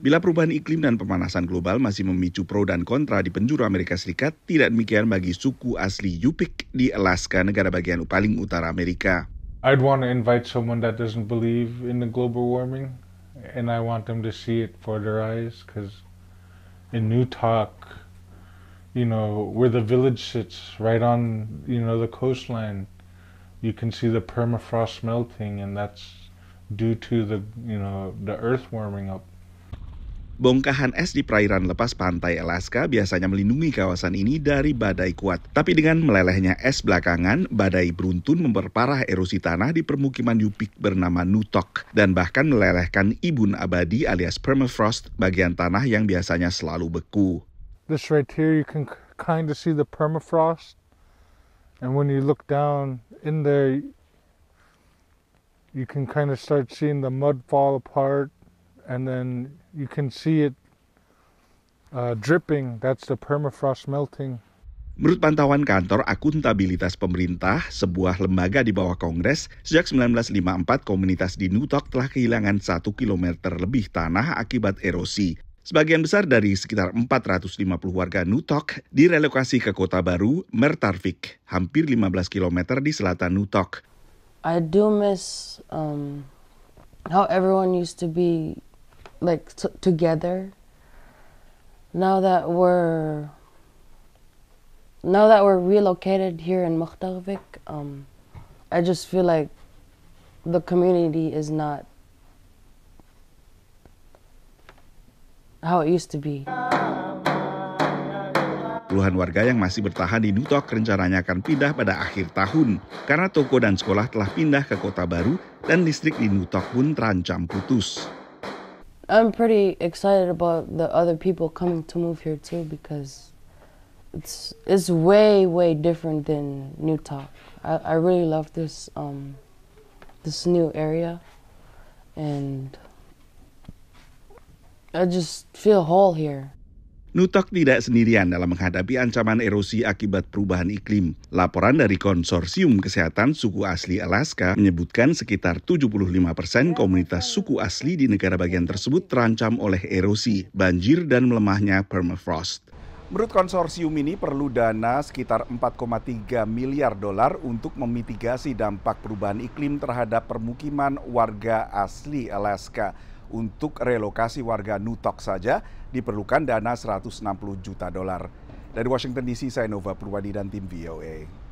Bila perubahan iklim dan pemanasan global masih memicu pro dan kontra di penjuru Amerika Serikat, tidak demikian bagi suku asli Yupik di Alaska, negara bagian paling utara Amerika. I'd want to invite someone that doesn't believe in the global warming, and I want them to see it for their eyes, because in New Talk, you know, where the village sits, right on, you know, the coastline, you can see the permafrost melting, and that's due to the, you know, the earth warming up. Bongkahan es di perairan lepas pantai Alaska biasanya melindungi kawasan ini dari badai kuat. Tapi dengan melelehnya es belakangan, badai beruntun memperparah erosi tanah di permukiman Yupik bernama Nutok dan bahkan melelehkan ibun abadi alias permafrost bagian tanah yang biasanya selalu beku. This right here you can kind of see the permafrost and when you look down in there you can kind of start seeing the mud fall apart and then you can see it uh, dripping. That's the permafrost melting. Menurut pantauan kantor akuntabilitas pemerintah, sebuah lembaga di bawah Kongres, sejak 1954 komunitas di Nutok telah kehilangan 1 km lebih tanah akibat erosi. Sebagian besar dari sekitar 450 warga Nutok direlokasi ke kota baru Mertarvik, hampir 15 km di selatan Nutok. I do miss um, how everyone used to be like t- together now that we're now that we're relocated here in Mukhtagvik, um, I just feel like the community is not how it used to be. Puluhan warga yang masih bertahan di Nutok rencananya akan pindah pada akhir tahun karena toko dan sekolah telah pindah ke kota baru dan listrik di Nutok pun terancam putus. I'm pretty excited about the other people coming to move here too because it's it's way way different than New Talk. I, I really love this um this new area and I just feel whole here. Nutok tidak sendirian dalam menghadapi ancaman erosi akibat perubahan iklim. Laporan dari Konsorsium Kesehatan Suku Asli Alaska menyebutkan sekitar 75 persen komunitas suku asli di negara bagian tersebut terancam oleh erosi, banjir, dan melemahnya permafrost. Menurut konsorsium ini perlu dana sekitar 4,3 miliar dolar untuk memitigasi dampak perubahan iklim terhadap permukiman warga asli Alaska. Untuk relokasi warga Nutok saja diperlukan dana 160 juta dolar. Dari Washington DC, saya Nova Purwadi dan tim VOA.